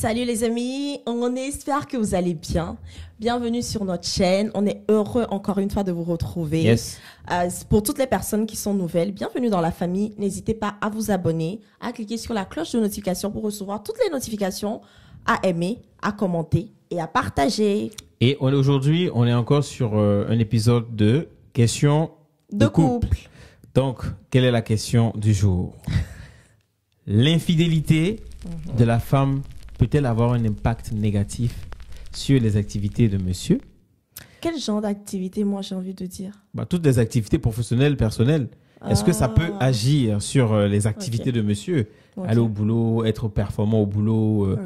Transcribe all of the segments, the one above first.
Salut les amis, on espère que vous allez bien. Bienvenue sur notre chaîne. On est heureux encore une fois de vous retrouver. Euh, pour toutes les personnes qui sont nouvelles, bienvenue dans la famille. N'hésitez pas à vous abonner, à cliquer sur la cloche de notification pour recevoir toutes les notifications, à aimer, à commenter et à partager. Et aujourd'hui, on est encore sur euh, un épisode de questions de, couple. Donc, quelle est la question du jour L'infidélité mhm. de la femme peut-elle avoir un impact négatif sur les activités de monsieur Quel genre d'activité, moi, j'ai envie de dire bah, Toutes les activités professionnelles, personnelles. Est-ce que ça ah. peut agir sur euh, les activités de monsieur Aller au boulot, être performant au boulot, euh,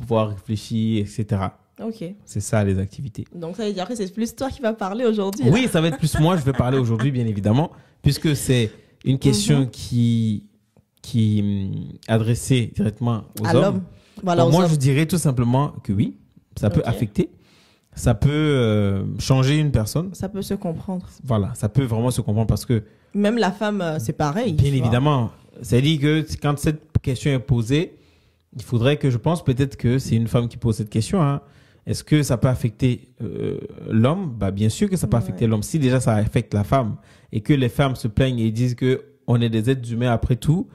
pouvoir réfléchir, etc. Ok. C'est ça les activités. Donc ça veut dire que c'est plus toi qui vas parler aujourd'hui. Oui, ça va être plus moi, je vais parler aujourd'hui, bien évidemment, puisque c'est une question mhm. qui, qui est hum, adressée directement aux hommes moi, je dirais tout simplement que oui, ça peut affecter. Ça peut euh, changer une personne. Ça peut se comprendre. Voilà, ça peut vraiment se comprendre parce que. Même la femme, euh, c'est pareil. Bien évidemment. C'est-à-dire que quand cette question est posée, il faudrait que je pense peut-être que c'est une femme qui pose cette question. Hein. Est-ce que ça peut affecter euh, l'homme bah, Bien sûr que ça peut affecter l'homme. Si déjà ça affecte la femme et que les femmes se plaignent et disent que on est des êtres humains après tout,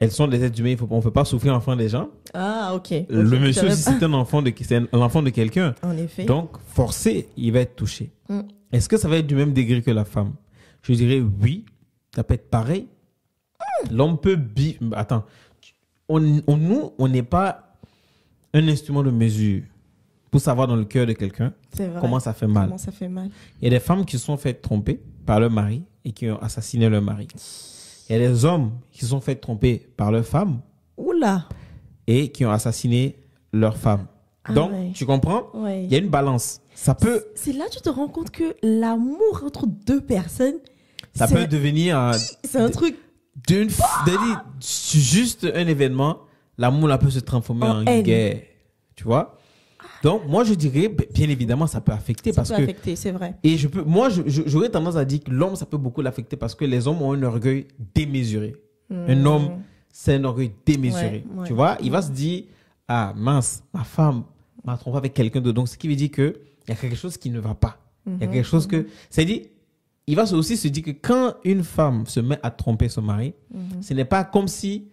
elles sont des êtres humains, on ne peut pas souffrir l'enfant des gens. Ah, ok. Le monsieur, c'est un enfant de, l'enfant de quelqu'un. En effet. Donc, forcé, il va être touché. Hmm. Est-ce que ça va être du même degré que la femme Je dirais oui, ça peut être pareil. L'homme peut. Attends, nous, on n'est pas un instrument de mesure pour savoir dans le cœur de quelqu'un comment ça fait mal. Comment ça fait mal. Il y a des femmes qui sont faites tromper par leur mari et qui ont assassiné leur mari. Il y a des hommes qui se sont fait tromper par leurs femmes. là, Et qui ont assassiné leurs femme. Ah Donc, tu comprends Il y a une balance. Ça peut. C'est là que tu te rends compte que l'amour entre deux personnes. Ça peut devenir. C'est un truc. D'une. Ah! juste un événement, l'amour là peut se transformer en, guerre. Tu vois donc, moi, je dirais, bien évidemment, ça peut affecter. Ça peut affecter, c'est vrai. Et je peux, moi, j'aurais tendance à dire que l'homme, ça peut beaucoup l'affecter parce que les hommes ont un orgueil démesuré. Hmm. Un homme, c'est un orgueil démesuré. Tu vois, il va se dire, ah mince, ma femme m'a trompé avec quelqu'un d'autre. Donc, ce qui veut dire qu'il y a quelque chose qui ne va pas. Il y a quelque chose mhm, que. Mhm. cest dit il va aussi se dire que quand une femme se met à tromper son mari, mhm. ce n'est pas comme si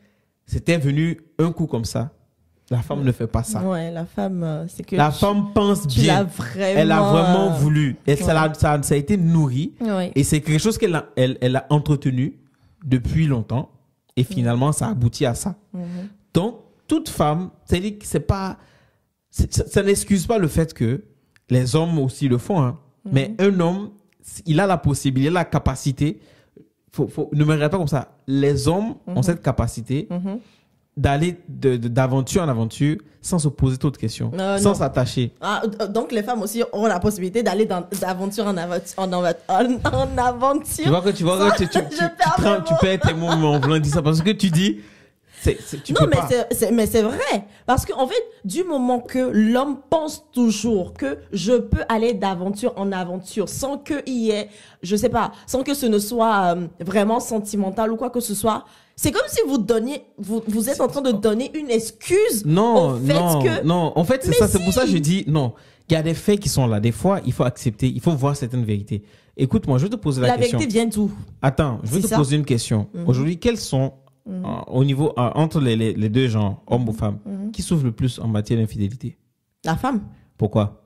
c'était venu un coup comme ça. La femme ne fait pas ça. la femme, euh, c'est que. La femme pense bien. elle a vraiment euh, voulu. Et ça, a, été nourri. Et c'est quelque chose qu'elle a, elle, a entretenu depuis longtemps. Et finalement, ça ça aboutit à ça. Donc, toute femme, cest c'est pas. Ça, n'excuse pas le fait que les hommes aussi le font. Hein. Mais un homme, il a la possibilité, la capacité. ne me regarde pas comme ça. Les hommes ont mm-hmm. cette capacité mm-hmm d'aller d'aventure en aventure sans se poser trop de questions, euh, sans s'attacher. Ah, euh, donc les femmes aussi ont la possibilité d'aller d'aventure en, aventure, en, aventure. Tu vois que tu perds tes ça parce que tu dis non, mais, C'est, vrai. Parce qu'en fait, du moment que l'homme pense toujours que je peux aller d'aventure en aventure sans que y ait, je sais pas, sans que ce ne soit euh, vraiment sentimental ou quoi que ce soit, c'est comme si vous donniez, vous, êtes en train de donner une excuse. Non, au fait non, que... non. En fait, c'est ça. C'est pour ça que je dis non. Il y a des faits qui sont là. Des fois, il faut accepter, il faut voir certaines vérités. Écoute, moi, je vais te poser la, question. La vérité vient d'où Attends, je vais te poser une question. Mhm. Aujourd'hui, quels sont Mhm. Ah, au niveau, ah, entre les, deux genres, hommes ou femmes, mhm. qui souffre le plus en matière d'infidélité La femme. Pourquoi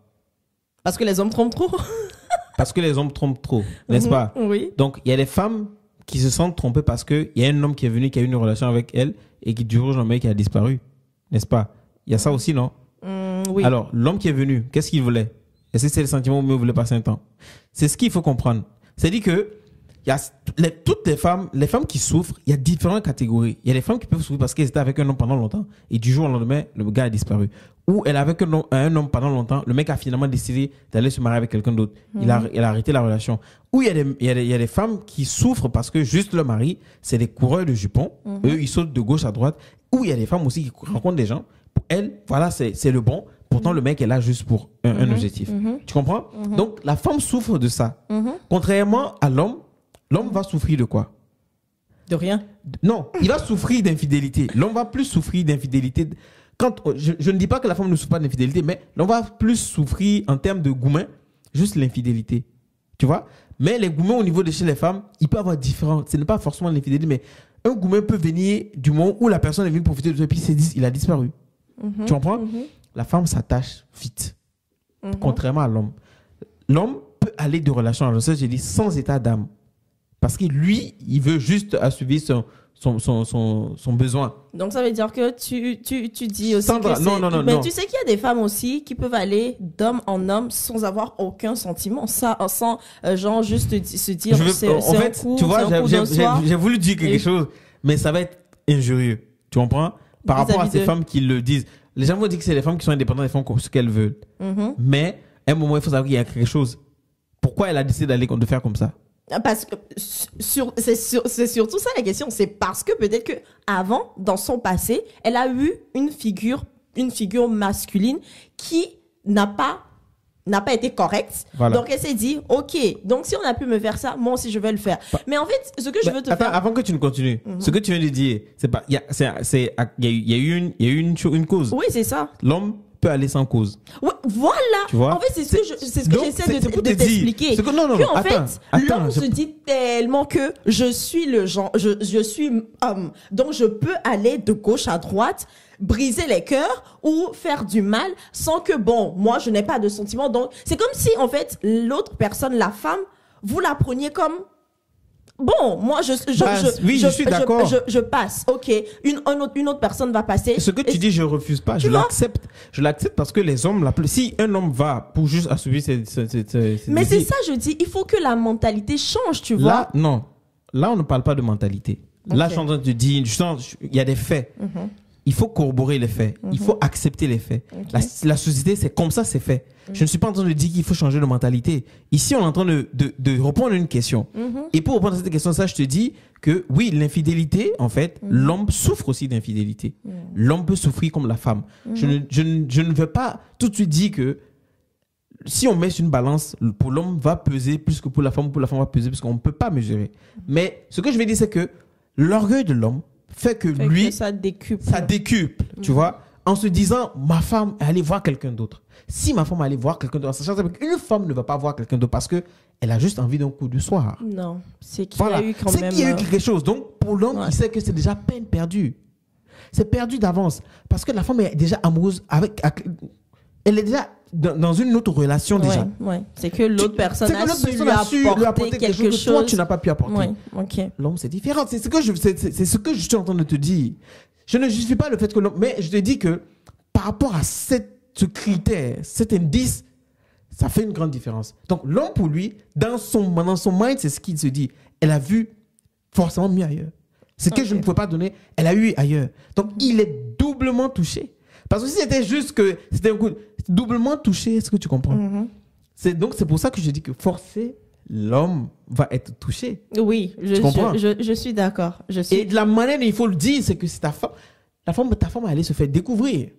Parce que les hommes trompent trop. parce que les hommes trompent trop, n'est-ce mhm. pas Oui. Donc, il y a les femmes qui se sentent trompées parce qu'il y a un homme qui est venu, qui a eu une relation avec elle et qui, du jour au lendemain, qui a disparu, n'est-ce pas Il y a ça aussi, non oui. Alors, l'homme qui est venu, qu'est-ce qu'il voulait Est-ce que c'est le sentiment où il voulait passer un temps C'est ce qu'il faut comprendre. cest dit dire que il y a toutes les femmes, les femmes qui souffrent, il y a différentes catégories. Il y a des femmes qui peuvent souffrir parce qu'elles étaient avec un homme pendant longtemps et du jour au lendemain, le gars a disparu. Ou elle avait un, un homme, pendant longtemps, le mec a finalement décidé d'aller se marier avec quelqu'un d'autre. Il, a, il, a, arrêté la relation. Ou il y, a des, il, y a il y, a femmes qui souffrent parce que juste le mari, c'est des coureurs de jupons. Mhm. Eux, ils sautent de gauche à droite. Ou il y a des femmes aussi qui rencontrent des gens. Pour elles, voilà, c'est le bon. Pourtant, le mec est là juste pour un mhm. objectif. Mhm. Tu comprends Donc, la femme souffre de ça. Contrairement à l'homme l'homme va souffrir de quoi De rien. Non, il va souffrir d'infidélité. L'homme va plus souffrir d'infidélité. Quand, oh, je, ne dis pas que la femme ne souffre pas d'infidélité, mais l'homme va plus souffrir en termes de gourmet, juste l'infidélité. Tu vois Mais les goumins, au niveau de chez les femmes, il peut avoir différents... Ce n'est pas forcément l'infidélité, mais un gourmet peut venir du moment où la personne est venue profiter de toi et puis il a disparu. Mhm, tu comprends mhm. La femme s'attache vite, mhm. contrairement à l'homme. L'homme peut aller de relation à relation, j'ai dit, sans état d'âme. Parce que lui, il veut juste assouvir son, son, son, son, besoin. Donc ça veut dire que tu, tu, tu dis aussi... que non, non, non. Mais tu sais qu'il y a des femmes aussi qui peuvent aller d'homme en homme sans avoir aucun sentiment, ça, sans euh, genre juste se dire... c'est, tu vois, j'ai, voulu dire quelque chose, mais ça va être injurieux. Tu comprends Par rapport à ces femmes qui le disent. Les gens vont dire que c'est les femmes qui sont indépendantes, et font ce qu'elles veulent. Mm-hmm. Mais à un moment, il faut savoir qu'il y a quelque chose. Pourquoi elle a décidé d'aller de faire comme ça parce que sur, c'est, c'est surtout ça la question. C'est parce que peut-être que avant, dans son passé, elle a eu une figure, une figure masculine qui n'a pas n'a pas été correcte. Donc elle s'est dit, ok, donc si on a pu me faire ça, moi aussi je vais le faire. Mais en fait, ce que je veux te attends, faire... Avant que tu ne continues, ce mhm. que tu viens de dire, c'est pas, il y a, c'est, c'est, y a eu, y a une, y a eu une, une cause. Oui, c'est ça. L'homme peut aller sans cause. voilà. en fait, c'est ce que j'essaie de, t'expliquer. Que, non, non, en attends, fait, l'homme se dit tellement que je suis le genre, je, suis homme. Donc, je peux aller de gauche à droite briser les cœurs ou faire du mal sans que, bon, moi, je n'ai pas de sentiments. Donc, c'est comme si, en fait, l'autre personne, la femme, vous la preniez comme Bon, moi, je, je, suis d'accord. Je, passe, ok. Une, autre, une autre personne va passer. Ce que tu dis, je refuse pas. Je l'accepte. Je l'accepte parce que les hommes, la, si un homme va pour juste assouvir ses, Mais c'est ça, je dis, il faut que la mentalité change, tu vois. Là, non. Là, on ne parle pas de mentalité. Là, je suis en train de te dire, il y a des faits. Mm-hmm il faut corroborer les faits, il mhm. faut accepter les faits. La, société, c'est comme ça, c'est fait. Mhm. Je ne suis pas en train de dire qu'il faut changer de mentalité. Ici, on est en train de, de, de reprendre une question. Mhm. Et pour répondre à cette question, ça, je te dis que oui, l'infidélité, en fait, l'homme souffre aussi d'infidélité. L'homme peut souffrir comme la femme. Je ne, je, ne, veux pas tout de suite dire que si on met sur une balance, pour l'homme va peser plus que pour la femme, pour la femme va peser, parce qu'on ne peut pas mesurer. Mais ce que je vais dire, c'est que l'orgueil de l'homme fait que lui, ça décuple. Ça décuple, tu mhm. vois, en se disant, ma femme allait voir quelqu'un d'autre. Si ma femme allait voir quelqu'un d'autre, sachant qu'une femme ne va pas voir quelqu'un d'autre parce que elle a juste envie d'un coup du soir. Non, c'est qu'il y a eu quand même. C'est qu'il y a eu quelque chose. Donc, pour l'homme, il sait que c'est déjà peine perdue. C'est perdu d'avance parce que la femme est déjà amoureuse avec. Elle est déjà dans, une autre relation déjà. C'est que l'autre personne, a, su lui apporter, lui apporter quelque, chose que toi, tu n'as pas pu apporter. L'homme, c'est différent. C'est ce, que je, ce que je suis en train de te dire. Je ne justifie pas le fait que l'homme... Mais je te dis que par rapport à cette, ce critère, cet indice, ça fait une grande différence. Donc l'homme, pour lui, dans son, dans son mind, c'est ce qu'il se dit. Elle a vu forcément mieux ailleurs. Ce que je ne pouvais pas donner, elle a eu ailleurs. Donc il est doublement touché. Parce que si c'était juste que c'était doublement touché, est-ce que tu comprends mm-hmm. C'est Donc, c'est pour ça que je dis que forcer l'homme va être touché. Oui, je, je, suis d'accord. Suis... Et de la manière dont il faut le dire, c'est que c'est ta femme. La ta femme, elle se faire découvrir.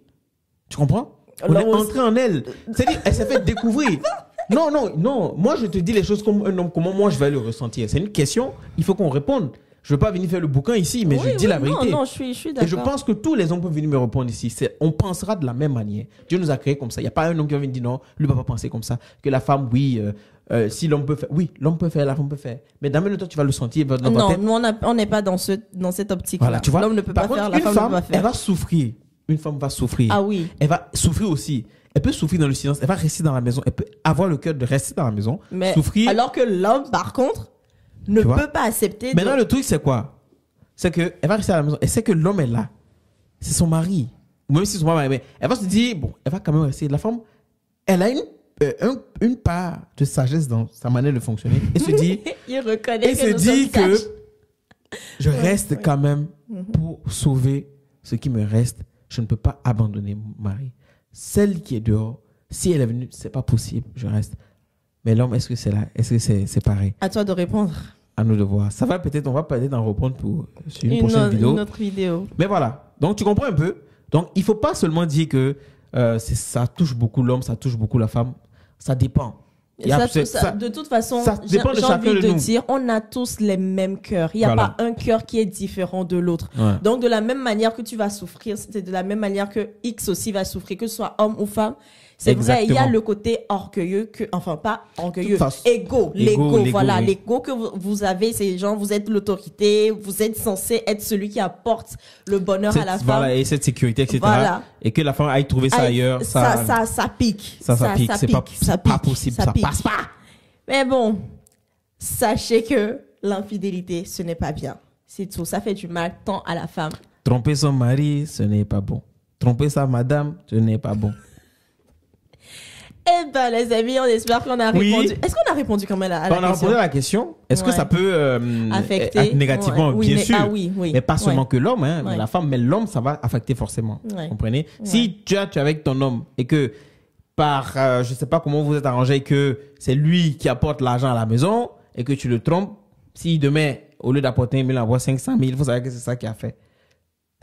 Tu comprends On est entré en elle. C'est-à-dire, elle s'est fait découvrir. non, non, non. Moi, je te dis les choses comme un homme, comment moi je vais le ressentir. C'est une question, il faut qu'on réponde. Je veux pas venir faire le bouquin ici, mais je dis la vérité. Non, je suis, d'accord. Et je pense que tous les hommes peuvent venir me répondre ici. C'est, on pensera de la même manière. Dieu nous a créés comme ça. Il n'y a pas un homme qui va venir dire non, lui va pas penser comme ça. Que la femme, oui, euh, euh, si l'homme peut faire, oui, l'homme peut faire, la femme peut faire. Mais dans le temps, tu vas le sentir. Dans non, nous, on n'est pas dans, dans cette optique-là. tu vois. L'homme ne peut pas faire, la femme, ne peut pas faire. Elle va souffrir. Une femme va souffrir. Ah oui. Elle va souffrir aussi. Elle peut souffrir dans le silence. Elle va rester dans la maison. Elle peut avoir le cœur de rester dans la maison. Mais souffrir. Alors que l'homme, par contre, ne peut pas accepter. Maintenant, le truc, c'est quoi C'est qu'elle va rester à la maison. Elle sait que l'homme est là. C'est son mari. Même si son mari mais elle va se dire, bon, elle va quand même rester. La femme, elle a une, euh, une part de sagesse dans sa manière de fonctionner. Et se dit. Il reconnaît et se dit que je reste quand même mhm. pour sauver ce qui me reste. Je ne peux pas abandonner mon mari. Celle qui est dehors, si elle est venue, c'est pas possible, je reste. Mais l'homme, est-ce que c'est là Est-ce que c'est pareil À toi de répondre. À nous de voir. Ça va peut-être, on va peut-être en reprendre pour, sur une, prochaine vidéo. Une autre vidéo. Mais voilà. Donc, tu comprends un peu. Donc, il ne faut pas seulement dire que euh, ça touche beaucoup l'homme, ça touche beaucoup la femme. Ça dépend. Ça, ça, ça, de toute façon, j'ai envie de, de dire, on a tous les mêmes cœurs. Il n'y a pas un cœur qui est différent de l'autre. Donc, de la même manière que tu vas souffrir, c'est de la même manière que X aussi va souffrir, que ce soit homme ou femme il y a le côté orgueilleux, que, enfin pas orgueilleux, égo, l'égo, voilà, que vous avez, ces gens, vous êtes l'autorité, vous êtes censé être celui qui apporte le bonheur à la femme. et cette sécurité, etc. Et que la femme aille trouver ça ailleurs. Ça ça, pique. Ça, pique. C'est pas, pas, possible, ça, passe pas. Mais bon, sachez que l'infidélité, ce n'est pas bien. C'est tout, ça fait du mal tant à la femme. Tromper son mari, ce n'est pas bon. Tromper sa madame, ce n'est pas bon. Eh ben les amis, on espère qu'on a répondu. Est-ce qu'on a répondu quand même à, à la on a répondu à la question. Est-ce que ça peut euh, Affecter, euh, négativement, bien sûr. ah oui, oui. Mais pas seulement que l'homme, hein, la femme, mais l'homme, ça va affecter forcément. comprenez Si tu as- tu es avec ton homme et que par, je euh, je sais pas comment vous êtes arrangé, que c'est lui qui apporte l'argent à la maison et que tu le trompes, si demain, au lieu d'apporter 1 000, il envoie 500 000, vous savez que c'est ça qui a fait.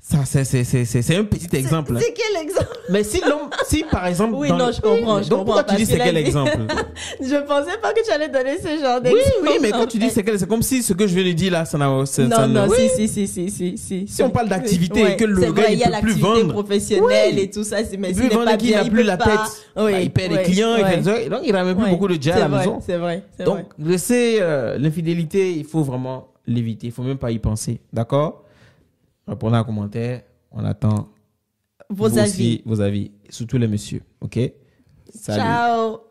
Ça, c'est, un petit exemple. Hein. C'est quel exemple Mais si l'homme, si par exemple. Oui, non, je comprends. Je Donc comprends, pourquoi tu dis c'est quel exemple Je pensais pas que tu allais donner ce genre d'exemple. Oui, mais quand tu dis c'est quel, c'est comme si ce que je viens de dire là, ça n'a. Non, ça non, oui. si, si, si, si, si. on parle d'activité et que le gars il peut plus vendre. professionnelle et tout ça, c'est mais il qu'il n'a plus la tête. Bah, il perd les clients, et donc il ramène plus beaucoup de jazz à la maison. C'est vrai, c'est Donc laisser euh, l'infidélité, il faut vraiment l'éviter. Il ne faut même pas y penser, d'accord répondre euh, à un commentaire. On attend vos avis. vos avis, surtout les messieurs. OK? Ciao.